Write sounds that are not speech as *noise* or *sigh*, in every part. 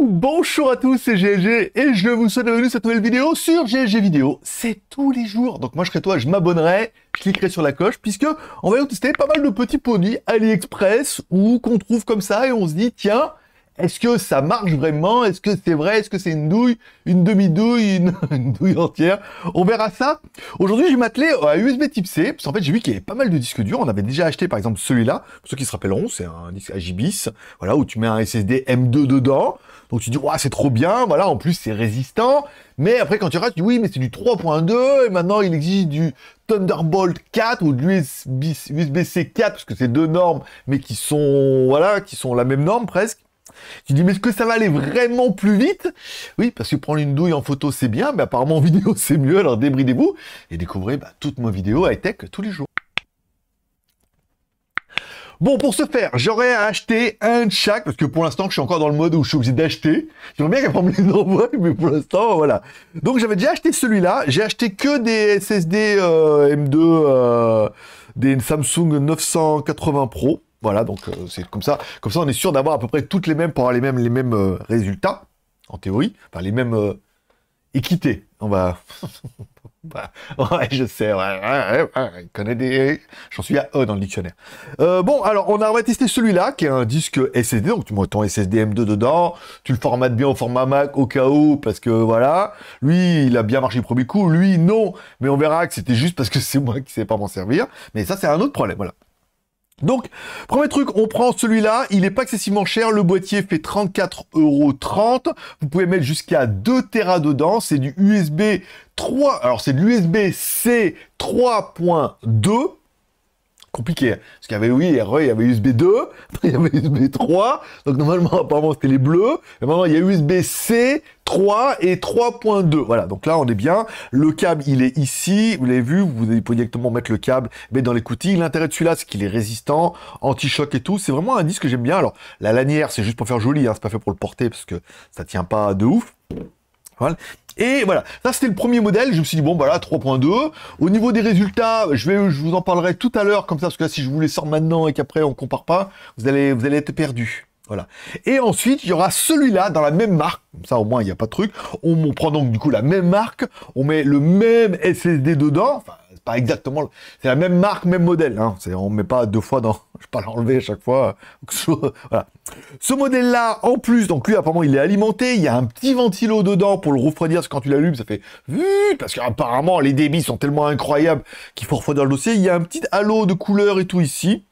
Bonjour à tous, c'est GG et je vous souhaite la bienvenue cette nouvelle vidéo sur GG Vidéo. C'est tous les jours, donc moi je serai toi, je m'abonnerai, je cliquerai sur la cloche puisque on va tester pas mal de petits produits AliExpress ou qu'on trouve comme ça et on se dit tiens, est-ce que ça marche vraiment Est-ce que c'est vrai Est-ce que c'est une douille Une demi-douille *laughs* une... douille entière On verra ça. Aujourd'hui, je vais m'atteler à USB type C, parce qu'en fait, j'ai vu qu'il y avait pas mal de disques durs. On avait déjà acheté, par exemple, celui-là. Pour ceux qui se rappelleront, c'est un disque AGBIS, voilà, où tu mets un SSD M2 dedans. Donc tu dis, ouais, c'est trop bien, voilà, en plus, c'est résistant. Mais après, quand tu regardes, tu dis, oui, mais c'est du 3.2, et maintenant, il existe du Thunderbolt 4 ou de l'USB-C 4, parce que c'est deux normes, mais qui sont, voilà, qui sont la même norme presque. Tu dis, mais est-ce que ça va aller vraiment plus vite Oui, parce que prendre une douille en photo, c'est bien, mais apparemment en *laughs* vidéo, c'est mieux, alors débridez-vous et découvrez bah, toutes mes vidéos high-tech tous les jours. Bon, pour ce faire, j'aurais à acheter un de chaque, parce que pour l'instant, je suis encore dans le mode où je suis obligé d'acheter. J'aimerais bien qu'elle me les envoie, mais pour l'instant, voilà. Donc, j'avais déjà acheté celui-là. J'ai acheté que des SSD euh, M2, euh, des Samsung 980 Pro. Voilà, donc euh, c'est comme ça. Comme ça, on est sûr d'avoir à peu près toutes les mêmes pour avoir les mêmes, les mêmes euh, résultats, en théorie. Enfin, les mêmes euh, équités. *laughs* On va... ouais, je sais, ouais, ouais, des... J'en suis à E dans le dictionnaire. bon, alors, on, va tester celui-là, qui est un disque SSD. Donc, tu mets ton SSD M2 dedans. Tu le formates bien au format Mac, au cas où, parce que, voilà. Lui, il a bien marché le premier coup. Lui, non. Mais on verra que c'était juste parce que c'est moi qui ne savais pas m'en servir. Mais ça, c'est un autre problème, voilà. Donc, premier truc, on prend celui-là, il n'est pas excessivement cher, le boîtier fait 34,30€, vous pouvez mettre jusqu'à 2 Tera dedans, c'est du USB 3, alors c'est de l'USB-C 3.2, compliqué. Hein. Parce qu'il y avait, oui, il y avait USB 2, il y avait USB 3, *laughs* donc normalement, apparemment, c'était les bleus, mais maintenant, il y a USB C, 3 et 3.2. Voilà, donc là, on est bien. Le câble, il est ici, vous l'avez vu, vous pouvez directement mettre le câble, mais dans les coutilles. L'intérêt de celui-là, c'est qu'il est résistant, anti-choc et tout. C'est vraiment un disque que j'aime bien. Alors, la lanière, c'est juste pour faire joli, hein, c'est pas fait pour le porter, parce que ça tient pas de ouf. Voilà. Et voilà, ça c'était le premier modèle. Je me suis dit, bon, voilà, bah 3.2. Au niveau des résultats, je, vais, je vous en parlerai tout à l'heure, comme ça, parce que là, si je vous les sors maintenant et qu'après on compare pas, vous allez, vous allez être perdu. Voilà. Et ensuite, il y aura celui-là dans la même marque. Comme ça, au moins, il n'y a pas de truc. On, prend donc du coup la même marque. On met le même SSD dedans. Enfin, c'est pas exactement. C'est la même marque, même modèle. Hein. On ne met pas deux fois dans. *laughs* Je ne vais pas l'enlever à chaque fois. Euh, voilà. Ce modèle-là, en plus, donc lui, apparemment, il est alimenté. Il y a un petit ventilo dedans pour le refroidir. Parce quand tu l'allumes, ça fait parce qu'apparemment, les débits sont tellement incroyables qu'il faut refroidir le dossier. Il y a un petit halo de couleur et tout ici.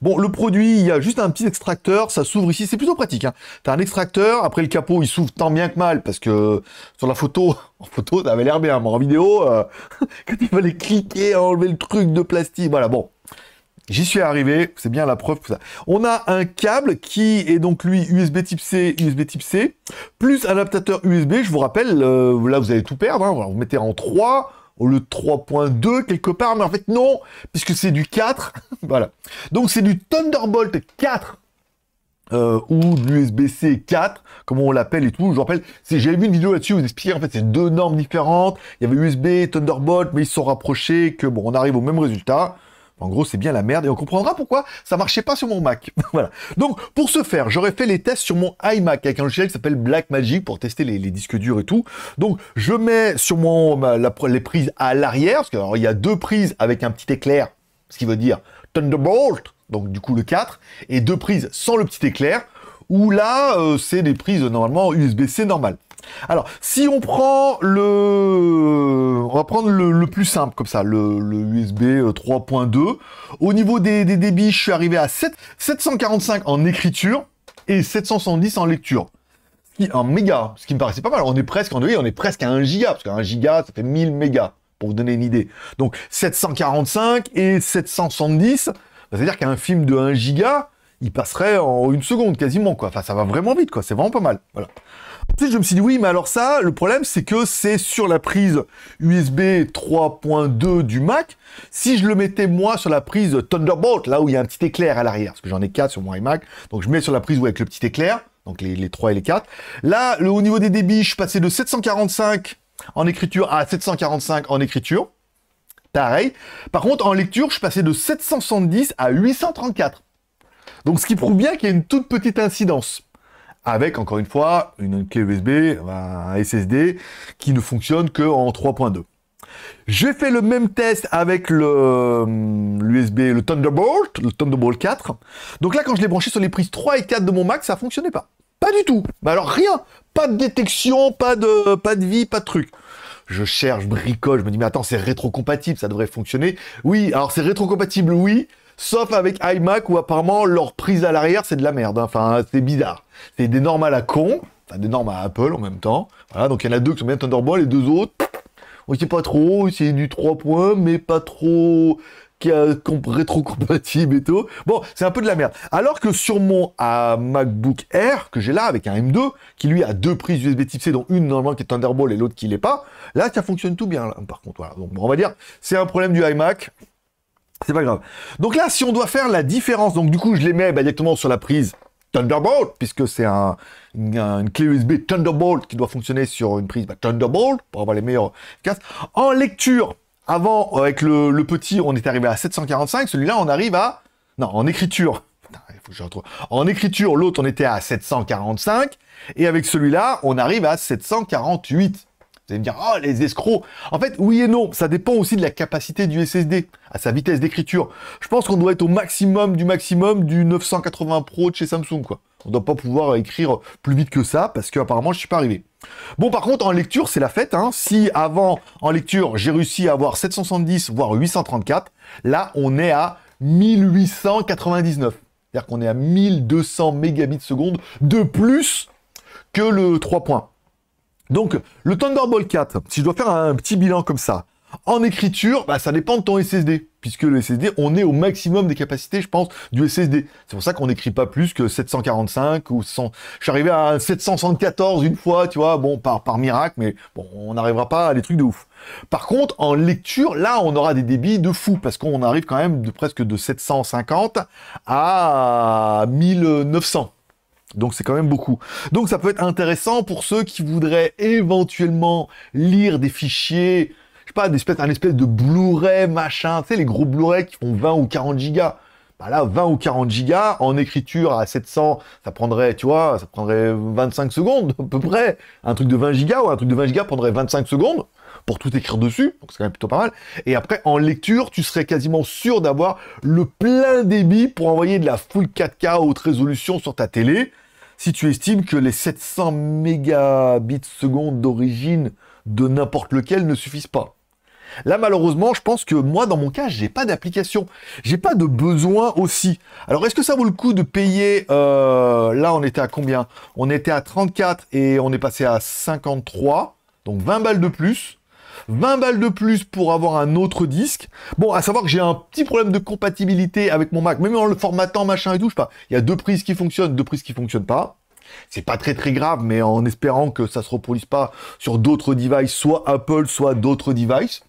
Bon, le produit, il y a juste un petit extracteur. Ça s'ouvre ici. C'est plutôt pratique. Hein. T'as un extracteur. Après, le capot, il s'ouvre tant bien que mal. Parce que euh, sur la photo, *laughs* en photo, ça avait l'air bien. Mais en vidéo, euh, *laughs* quand il fallait cliquer, enlever le truc de plastique. Voilà, bon. J'y suis arrivé, c'est bien la preuve que ça. On a un câble qui est donc lui USB type C, USB type C, plus adaptateur USB, je vous rappelle, euh, là vous allez tout perdre, hein, vous mettez en 3, au lieu de 3.2 quelque part, mais en fait non, puisque c'est du 4, *laughs* voilà. Donc c'est du Thunderbolt 4 euh, ou de l'USB-C 4, comme on l'appelle et tout. Je vous rappelle, j'avais vu une vidéo là-dessus, vous expliquez, en fait, c'est deux normes différentes. Il y avait USB, Thunderbolt, mais ils sont rapprochés, que bon, on arrive au même résultat. En gros, c'est bien la merde et on comprendra pourquoi ça marchait pas sur mon Mac. *laughs* voilà. Donc, pour ce faire, j'aurais fait les tests sur mon iMac avec un logiciel qui s'appelle Blackmagic pour tester les, disques durs et tout. Donc, je mets sur mon les prises à l'arrière parce qu'il y a deux prises avec un petit éclair, ce qui veut dire Thunderbolt. Donc, du coup, le 4 et deux prises sans le petit éclair là, euh, c'est des prises normalement usb c'est normal Alors, si on prend le... On va prendre le, plus simple, comme ça, le, USB 3.2. Euh, Au niveau des, débits, je suis arrivé à 7, 745 en écriture et 770 en lecture. En méga, ce qui me paraissait pas mal. On est presque, en on est presque à 1 giga, parce qu'un giga, ça fait 1000 mégas, pour vous donner une idée. Donc, 745 et 770, c'est-à-dire qu'un film de 1 giga, il passerait en une seconde quasiment, quoi. Enfin, ça va vraiment vite, quoi. C'est vraiment pas mal. Voilà. Ensuite, je me suis dit, oui, mais alors ça, le problème, c'est que c'est sur la prise USB 3.2 du Mac. Si je le mettais, moi, sur la prise Thunderbolt, là où il y a un petit éclair à l'arrière, parce que j'en ai quatre sur mon iMac, donc je mets sur la prise où avec le petit éclair, donc les, trois et les quatre Là, le, haut niveau des débits, je passais de 745 en écriture à 745 en écriture. Pareil. Par contre, en lecture, je passais de 770 à 834. Donc ce qui prouve bien qu'il y a une toute petite incidence. Avec, encore une fois, une clé USB, un SSD, qui ne fonctionne qu'en 3.2. J'ai fait le même test avec le euh, l'USB, le Thunderbolt, le Thunderbolt 4. Donc là, quand je l'ai branché sur les prises 3 et 4 de mon Mac, ça fonctionnait pas. Pas du tout. Mais alors rien. Pas de détection, pas de, pas de vie, pas de truc. Je cherche, bricole, je me dis mais attends, c'est rétrocompatible, ça devrait fonctionner. Oui, alors c'est rétrocompatible, oui, Sauf avec iMac où apparemment leur prise à l'arrière c'est de la merde. Hein. Enfin, c'est bizarre. C'est des normes à la con, enfin des normes à Apple en même temps. Voilà, donc il y en a deux qui sont bien Thunderbolt, les deux autres, on sait pas trop, c'est du 3 points, mais pas trop qui rétro-compatible et tout. Bon, c'est un peu de la merde. Alors que sur mon MacBook Air, que j'ai là, avec un M2, qui lui a deux prises USB type C, dont une normalement qui est Thunderbolt et l'autre qui l'est pas, là, ça fonctionne tout bien, par contre. Voilà. Donc, on va dire, c'est un problème du iMac. C'est pas grave. Donc là, si on doit faire la différence, donc du coup, je les mets bah, directement sur la prise Thunderbolt, puisque c'est un, une, clé USB Thunderbolt qui doit fonctionner sur une prise bah, Thunderbolt, pour avoir les meilleurs casques. En lecture, avant, euh, avec le, petit, on est arrivé à 745, celui-là, on arrive à... Non, en écriture. Putain, il faut que je retrouve. En écriture, l'autre, on était à 745, et avec celui-là, on arrive à 748. Vous allez me dire, oh, les escrocs. En fait, oui et non. Ça dépend aussi de la capacité du SSD, à sa vitesse d'écriture. Je pense qu'on doit être au maximum du maximum du 980 Pro de chez Samsung, On On doit pas pouvoir écrire plus vite que ça, parce qu'apparemment, je ne suis pas arrivé. Bon, par contre, en lecture, c'est la fête. Hein. Si avant, en lecture, j'ai réussi à avoir 770, voire 834, là, on est à 1899. C'est-à-dire qu'on est à 1200 mégabits seconde de plus que le 3 points. Donc, le Thunderbolt 4, si je dois faire un petit bilan comme ça, en écriture, bah, ça dépend de ton SSD, puisque le SSD, on est au maximum des capacités, je pense, du SSD. C'est pour ça qu'on n'écrit pas plus que 745 ou 100. Je suis arrivé à 774 une fois, tu vois, bon, par, par miracle, mais bon, on n'arrivera pas à des trucs de ouf. Par contre, en lecture, là, on aura des débits de fou, parce qu'on arrive quand même de presque de 750 à 1900. Donc c'est quand même beaucoup. Donc ça peut être intéressant pour ceux qui voudraient éventuellement lire des fichiers, je sais pas, un espèce de Blu-ray machin, tu sais, les gros Blu-ray qui font 20 ou 40 gigas. Bah là, 20 ou 40 gigas en écriture à 700, ça prendrait, tu vois, ça prendrait 25 secondes à peu près. Un truc de 20 gigas ou un truc de 20 gigas prendrait 25 secondes pour tout écrire dessus, donc c'est quand même plutôt pas mal. Et après, en lecture, tu serais quasiment sûr d'avoir le plein débit pour envoyer de la full 4K haute résolution sur ta télé si tu estimes que les 700 mégabits secondes d'origine de n'importe lequel ne suffisent pas. Là, malheureusement, je pense que moi, dans mon cas, j'ai pas d'application. J'ai pas de besoin aussi. Alors, est-ce que ça vaut le coup de payer euh, Là, on était à combien On était à 34 et on est passé à 53. Donc, 20 balles de plus. 20 balles de plus pour avoir un autre disque. Bon, à savoir que j'ai un petit problème de compatibilité avec mon Mac, même en le formatant, machin et tout, je sais pas. Il y a deux prises qui fonctionnent, deux prises qui fonctionnent pas. C'est pas très très grave, mais en espérant que ça se reproduise pas sur d'autres devices, soit Apple, soit d'autres devices.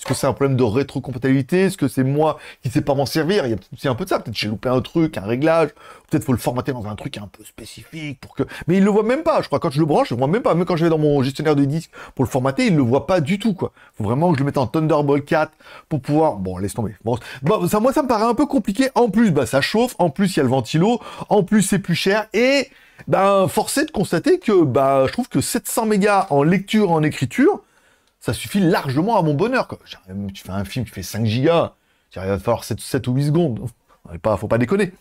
Est-ce que c'est un problème de rétrocompatibilité Est-ce que c'est moi qui ne sais pas m'en servir Il y a c'est un peu de ça. Peut-être j'ai loupé un truc, un réglage. Peut-être faut le formater dans un truc un peu spécifique pour que. Mais il le voit même pas. Je crois quand je le branche, je le vois même pas. Même quand je vais dans mon gestionnaire de disques pour le formater, il le voit pas du tout quoi. Faut vraiment que je le mette en Thunderbolt 4 pour pouvoir. Bon, laisse tomber. Bon, bah, ça, moi ça me paraît un peu compliqué. En plus, bah ça chauffe. En plus, il y a le ventilo. En plus, c'est plus cher et ben, forcé de constater que, bah je trouve que 700 mégas en lecture, en écriture, ça suffit largement à mon bonheur. Quoi. Tu fais un film, tu fais 5 gigas, il va falloir 7, 7 ou 8 secondes. Pas, faut pas déconner.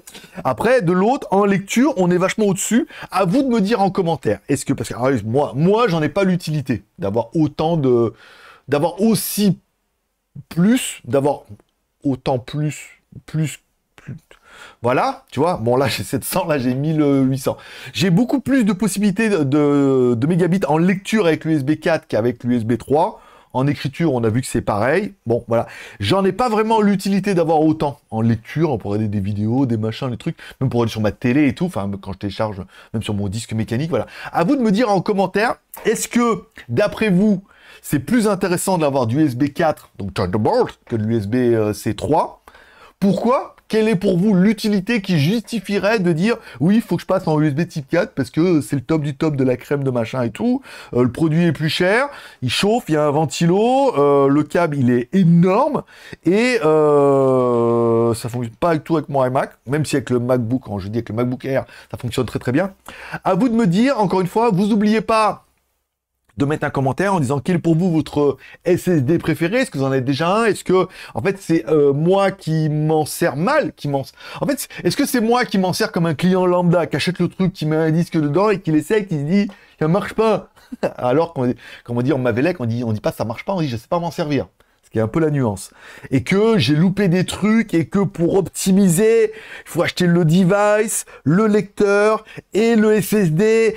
Après, de l'autre, en lecture, on est vachement au-dessus. À vous de me dire en commentaire. Est-ce que, parce que ah moi, moi, j'en ai pas l'utilité d'avoir autant de, d'avoir aussi plus, d'avoir autant plus, plus, plus, voilà, tu vois. Bon, là, j'ai 700, là, j'ai 1800. J'ai beaucoup plus de possibilités de, mégabits en lecture avec l'USB 4 qu'avec l'USB 3. En écriture, on a vu que c'est pareil. Bon, voilà. J'en ai pas vraiment l'utilité d'avoir autant en lecture, pour aider des vidéos, des machins, des trucs, même pour aller sur ma télé et tout, enfin, quand je télécharge, même sur mon disque mécanique, voilà. À vous de me dire en commentaire, est-ce que, d'après vous, c'est plus intéressant d'avoir du USB 4, donc que de l'USB euh, C3 Pourquoi quelle est pour vous l'utilité qui justifierait de dire oui, il faut que je passe en USB type 4 parce que c'est le top du top de la crème de machin et tout. Euh, le produit est plus cher, il chauffe, il y a un ventilo, euh, le câble il est énorme et euh, ça fonctionne pas avec tout avec mon iMac, même si avec le MacBook, quand je dis avec le MacBook Air, ça fonctionne très très bien. À vous de me dire, encore une fois, vous oubliez pas de mettre un commentaire en disant quel pour vous votre SSD préféré, est-ce que vous en avez déjà un, est-ce que en fait c'est euh, moi qui m'en sers mal, qui m'en en fait est-ce que c'est moi qui m'en sers comme un client lambda qui achète le truc, qui met un disque dedans et qui l'essaye, qui se dit ça marche pas, *laughs* alors qu'on comme on dit en on dit on dit pas ça marche pas, on dit je sais pas m'en servir ce qui est un peu la nuance, et que j'ai loupé des trucs, et que pour optimiser, il faut acheter le device, le lecteur, et le SSD,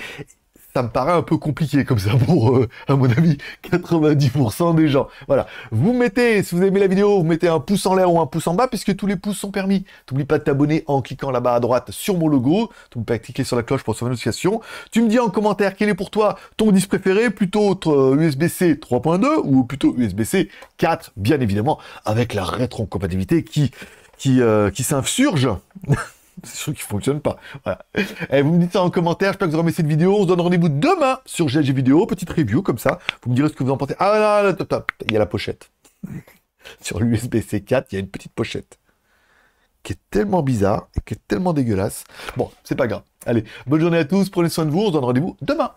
ça me paraît un peu compliqué comme ça pour, euh, à mon avis, 90% des gens. Voilà. Vous mettez, si vous aimez la vidéo, vous mettez un pouce en l'air ou un pouce en bas, puisque tous les pouces sont permis. T'oublie pas de t'abonner en cliquant là-bas à droite sur mon logo. T'oublie pas de cliquer sur la cloche pour recevoir une notifications. Tu me dis en commentaire quel est pour toi ton disque préféré, plutôt USB-C euh, 3.2 ou plutôt USB-C 4, bien évidemment, avec la rétrocompatibilité qui, qui, euh, qui s'insurge. *laughs* *laughs* C'est sûr qui fonctionne pas. Et eh, vous me dites ça en commentaire, j'espère que vous remettre cette vidéo. On se donne rendez-vous demain sur GLG Vidéo, petite review comme ça. Vous me direz ce que vous en pensez. Ah là, là, top, top. il y a la pochette. *laughs* sur l'USB-C 4, il y a une petite pochette qui est tellement bizarre et qui est tellement dégueulasse. Bon, c'est pas grave. Allez, bonne journée à tous, prenez soin de vous, on se donne rendez-vous demain.